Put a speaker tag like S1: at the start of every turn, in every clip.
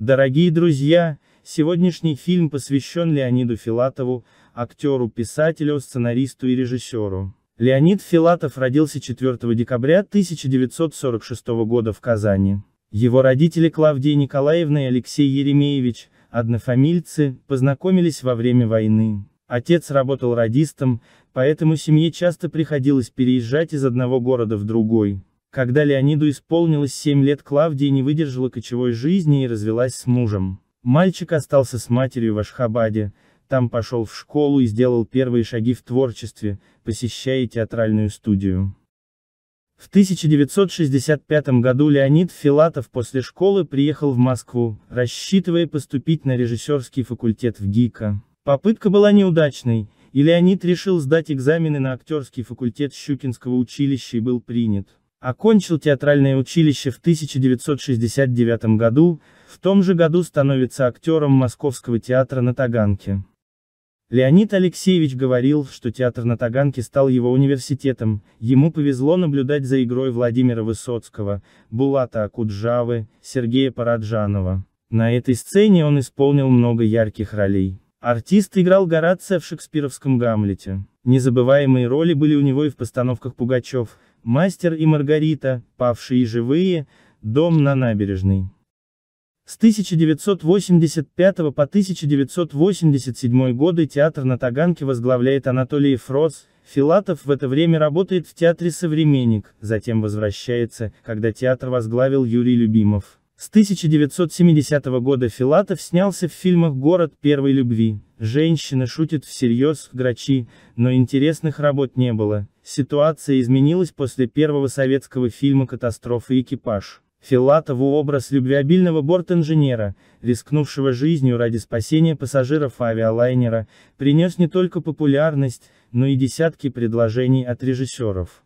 S1: Дорогие друзья, сегодняшний фильм посвящен Леониду Филатову, актеру, писателю, сценаристу и режиссеру. Леонид Филатов родился 4 декабря 1946 года в Казани. Его родители Клавдия Николаевна и Алексей Еремеевич, однофамильцы, познакомились во время войны. Отец работал радистом, поэтому семье часто приходилось переезжать из одного города в другой. Когда Леониду исполнилось 7 лет, Клавдия не выдержала кочевой жизни и развелась с мужем. Мальчик остался с матерью в Ашхабаде, там пошел в школу и сделал первые шаги в творчестве, посещая театральную студию. В 1965 году Леонид Филатов после школы приехал в Москву, рассчитывая поступить на режиссерский факультет в ГИКа. Попытка была неудачной, и Леонид решил сдать экзамены на актерский факультет Щукинского училища и был принят. Окончил театральное училище в 1969 году, в том же году становится актером Московского театра на Таганке. Леонид Алексеевич говорил, что театр на Таганке стал его университетом, ему повезло наблюдать за игрой Владимира Высоцкого, Булата Акуджавы, Сергея Параджанова. На этой сцене он исполнил много ярких ролей. Артист играл Горация в шекспировском «Гамлете». Незабываемые роли были у него и в постановках Пугачев, Мастер и Маргарита, Павшие живые, Дом на набережной. С 1985 по 1987 годы театр на Таганке возглавляет Анатолий Фроц, Филатов в это время работает в театре «Современник», затем возвращается, когда театр возглавил Юрий Любимов. С 1970 года Филатов снялся в фильмах «Город первой любви», «Женщины шутят всерьез», «Грачи», но интересных работ не было. Ситуация изменилась после первого советского фильма «Катастрофа и экипаж». Филатову образ любвеобильного борт-инженера, рискнувшего жизнью ради спасения пассажиров авиалайнера, принес не только популярность, но и десятки предложений от режиссеров.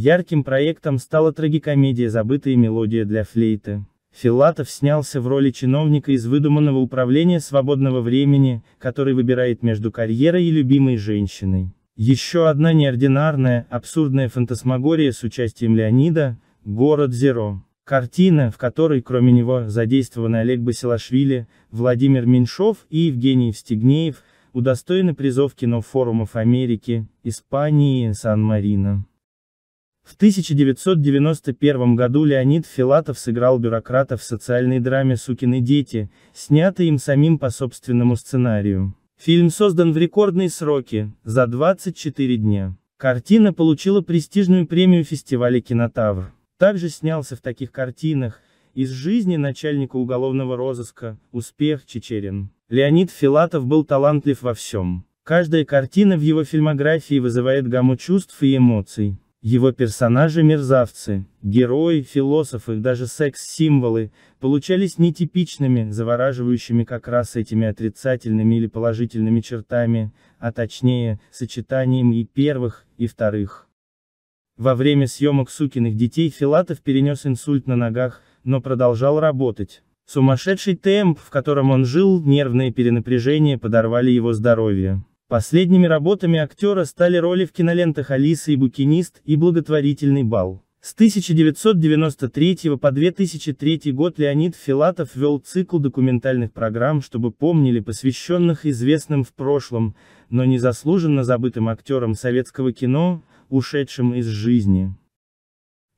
S1: Ярким проектом стала трагикомедия «Забытая мелодия для флейты». Филатов снялся в роли чиновника из выдуманного управления свободного времени, который выбирает между карьерой и любимой женщиной. Еще одна неординарная, абсурдная фантасмагория с участием Леонида, «Город Зеро». Картина, в которой, кроме него, задействованы Олег Басилашвили, Владимир Меньшов и Евгений Евстигнеев, удостоены призов кинофорумов Америки, Испании и Сан-Марино. В 1991 году Леонид Филатов сыграл бюрократа в социальной драме «Сукины дети», снятой им самим по собственному сценарию. Фильм создан в рекордные сроки, за 24 дня. Картина получила престижную премию фестиваля «Кинотавр». Также снялся в таких картинах «Из жизни начальника уголовного розыска», «Успех Чечерин». Леонид Филатов был талантлив во всем. Каждая картина в его фильмографии вызывает гамму чувств и эмоций. Его персонажи мерзавцы, герои, философы, даже секс-символы, получались нетипичными, завораживающими как раз этими отрицательными или положительными чертами, а точнее, сочетанием и первых, и вторых. Во время съемок «Сукиных детей» Филатов перенес инсульт на ногах, но продолжал работать. Сумасшедший темп, в котором он жил, нервное перенапряжение подорвали его здоровье. Последними работами актера стали роли в кинолентах «Алиса и букинист» и «Благотворительный бал». С 1993 по 2003 год Леонид Филатов вел цикл документальных программ, чтобы помнили посвященных известным в прошлом, но незаслуженно забытым актерам советского кино, ушедшим из жизни.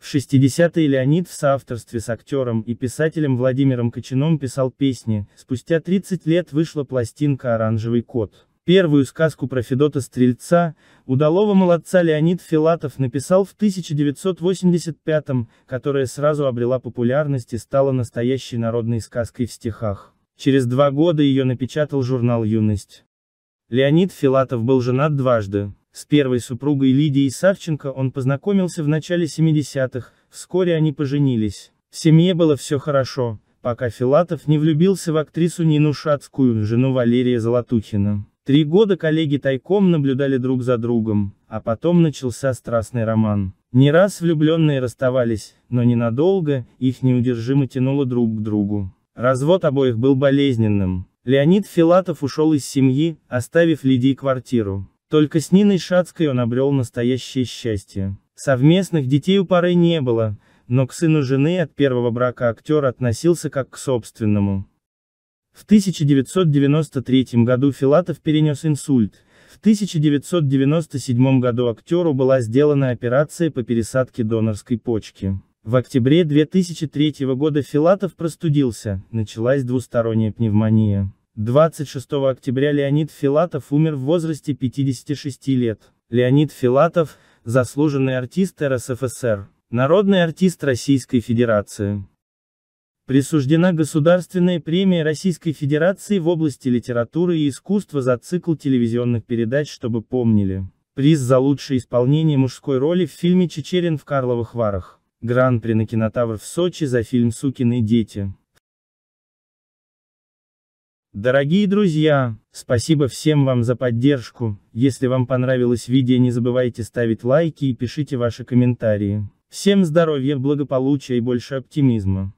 S1: В 60-е Леонид в соавторстве с актером и писателем Владимиром Кочаном писал песни, спустя 30 лет вышла пластинка «Оранжевый кот». Первую сказку про Федота Стрельца, удалого молодца Леонид Филатов написал в 1985-м, которая сразу обрела популярность и стала настоящей народной сказкой в стихах. Через два года ее напечатал журнал «Юность». Леонид Филатов был женат дважды. С первой супругой Лидией Савченко он познакомился в начале 70-х, вскоре они поженились. В семье было все хорошо, пока Филатов не влюбился в актрису Нину Шацкую, жену Валерия Золотухина. Три года коллеги тайком наблюдали друг за другом, а потом начался страстный роман. Не раз влюбленные расставались, но ненадолго, их неудержимо тянуло друг к другу. Развод обоих был болезненным. Леонид Филатов ушел из семьи, оставив Лидии квартиру. Только с Ниной Шацкой он обрел настоящее счастье. Совместных детей у пары не было, но к сыну жены от первого брака актер относился как к собственному. В 1993 году Филатов перенес инсульт, в 1997 году актеру была сделана операция по пересадке донорской почки. В октябре 2003 года Филатов простудился, началась двусторонняя пневмония. 26 октября Леонид Филатов умер в возрасте 56 лет. Леонид Филатов – заслуженный артист РСФСР, народный артист Российской Федерации. Присуждена Государственная премия Российской Федерации в области литературы и искусства за цикл телевизионных передач «Чтобы помнили». Приз за лучшее исполнение мужской роли в фильме «Чечерин в Карловых Варах». Гран-при на кинотавр в Сочи за фильм «Сукины дети». Дорогие друзья, спасибо всем вам за поддержку, если вам понравилось видео не забывайте ставить лайки и пишите ваши комментарии. Всем здоровья, благополучия и больше оптимизма.